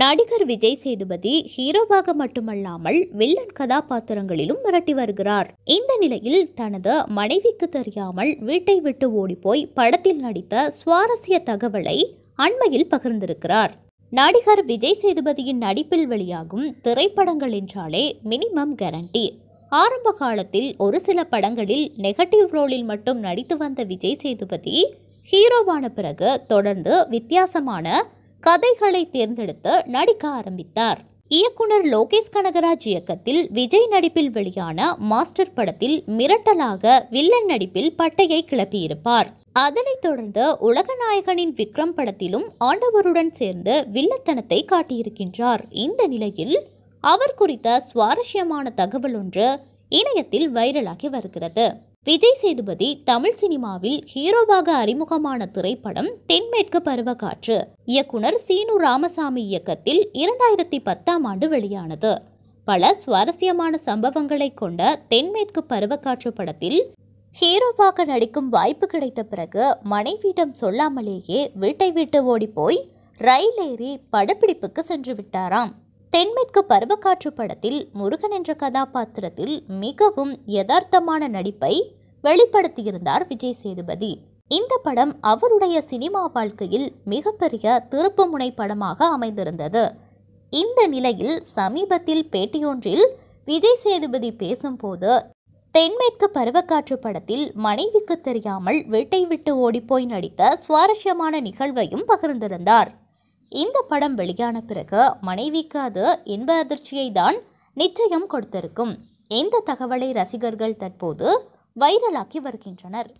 நடிகர் விஜய் சேதுபதி ஹீரோவாக மட்டுமல்லாமல் வில்லன் கதாபாத்திரங்களிலும் மிரட்டி வருகிறார் இந்த நிலையில் தனது மனைவிக்கு தெரியாமல் வீட்டை விட்டு ஓடிப்போய் படத்தில் நடித்த சுவாரஸ்ய தகவலை அண்மையில் பகிர்ந்திருக்கிறார் நடிகர் விஜய் சேதுபதியின் நடிப்பில் வெளியாகும் திரைப்படங்கள் என்றாலே மினிமம் கேரண்டி ஆரம்ப காலத்தில் ஒரு சில படங்களில் நெகட்டிவ் ரோலில் மட்டும் நடித்து வந்த விஜய் சேதுபதி ஹீரோவான பிறகு தொடர்ந்து வித்தியாசமான கதைகளை தேர்ந்தெடுத்து நடிக்க ஆரம்பித்தார் இயக்குனர் லோகேஷ் கனகராஜ் இயக்கத்தில் விஜய் நடிப்பில் வெளியான மாஸ்டர் படத்தில் மிரட்டலாக வில்லன் நடிப்பில் பட்டையை கிளப்பியிருப்பார் அதனைத் தொடர்ந்து உலகநாயகனின் விக்ரம் படத்திலும் ஆண்டவருடன் சேர்ந்து வில்லத்தனத்தை காட்டியிருக்கின்றார் இந்த நிலையில் அவர் குறித்த சுவாரஸ்யமான தகவல் ஒன்று இணையத்தில் வைரலாகி வருகிறது விஜய் சேதுபதி தமிழ் சினிமாவில் ஹீரோவாக அறிமுகமான திரைப்படம் தென்மேற்கு பருவக்காற்று இயக்குனர் சீனு ராமசாமி இயக்கத்தில் இரண்டாயிரத்தி பத்தாம் ஆண்டு வெளியானது பல சுவாரஸ்யமான சம்பவங்களை கொண்ட தென்மேற்கு பருவக்காற்று படத்தில் ஹீரோவாக நடிக்கும் வாய்ப்பு கிடைத்த பிறகு மனைவியிடம் சொல்லாமலேயே வீட்டை விட்டு ஓடிப்போய் ரயில் ஏறி படப்பிடிப்புக்கு சென்று விட்டாராம் தென்மேற்கு பருவக்காற்று படத்தில் முருகன் என்ற கதாபாத்திரத்தில் மிகவும் யதார்த்தமான நடிப்பை வெளிப்படுத்தியிருந்தார் விஜய் சேதுபதி இந்த படம் அவருடைய சினிமா வாழ்க்கையில் மிகப்பெரிய திருப்புமுனை படமாக அமைந்திருந்தது இந்த நிலையில் சமீபத்தில் பேட்டியொன்றில் விஜய் சேதுபதி பேசும்போது தென்மேற்கு பருவக்காற்று படத்தில் மனைவிக்கு தெரியாமல் வீட்டை விட்டு ஓடிப்போய் நடித்த சுவாரஸ்யமான நிகழ்வையும் பகிர்ந்திருந்தார் இந்த படம் வெளியான பிறகு மனைவிக்கு அது இன்ப அதிர்ச்சியை தான் நிச்சயம் கொடுத்திருக்கும் இந்த தகவலை ரசிகர்கள் தற்போது வைரலாக்கி வருகின்றனர்